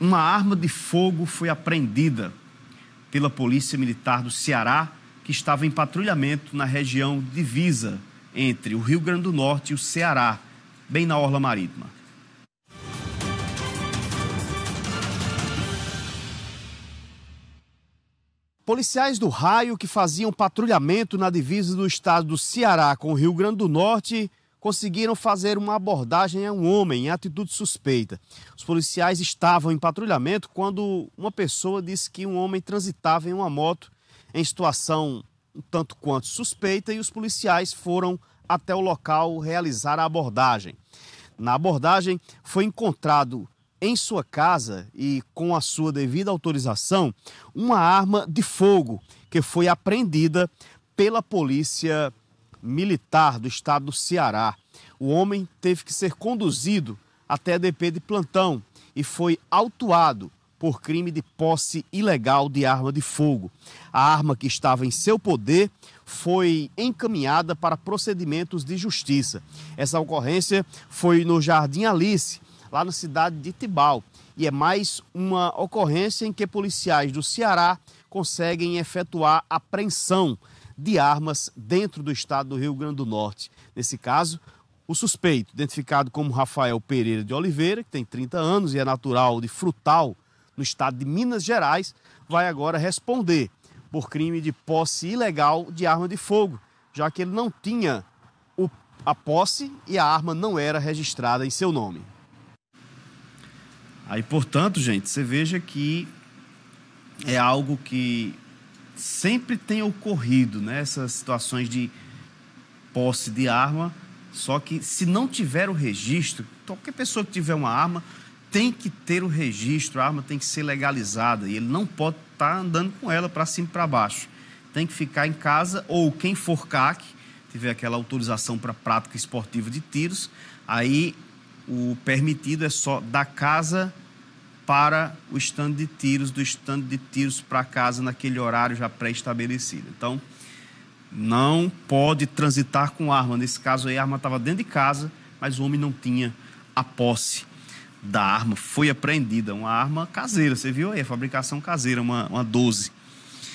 uma arma de fogo foi apreendida pela Polícia Militar do Ceará, que estava em patrulhamento na região divisa entre o Rio Grande do Norte e o Ceará, bem na orla marítima. Policiais do raio que faziam patrulhamento na divisa do estado do Ceará com o Rio Grande do Norte conseguiram fazer uma abordagem a um homem em atitude suspeita. Os policiais estavam em patrulhamento quando uma pessoa disse que um homem transitava em uma moto em situação um tanto quanto suspeita e os policiais foram até o local realizar a abordagem. Na abordagem, foi encontrado em sua casa e com a sua devida autorização uma arma de fogo que foi apreendida pela Polícia militar do estado do Ceará. O homem teve que ser conduzido até a DP de plantão e foi autuado por crime de posse ilegal de arma de fogo. A arma que estava em seu poder foi encaminhada para procedimentos de justiça. Essa ocorrência foi no Jardim Alice, lá na cidade de Tibau, e é mais uma ocorrência em que policiais do Ceará conseguem efetuar apreensão de armas dentro do estado do Rio Grande do Norte. Nesse caso, o suspeito, identificado como Rafael Pereira de Oliveira, que tem 30 anos e é natural de Frutal, no estado de Minas Gerais, vai agora responder por crime de posse ilegal de arma de fogo, já que ele não tinha o, a posse e a arma não era registrada em seu nome. Aí, portanto, gente, você veja que é algo que sempre tem ocorrido né, essas situações de posse de arma, só que se não tiver o registro, qualquer pessoa que tiver uma arma tem que ter o registro, a arma tem que ser legalizada e ele não pode estar tá andando com ela para cima e para baixo. Tem que ficar em casa ou quem for CAC, tiver aquela autorização para prática esportiva de tiros, aí o permitido é só da casa para o estande de tiros, do estande de tiros para casa naquele horário já pré-estabelecido. Então, não pode transitar com arma. Nesse caso aí, a arma estava dentro de casa, mas o homem não tinha a posse da arma. Foi apreendida uma arma caseira, você viu aí, a fabricação caseira, uma, uma 12.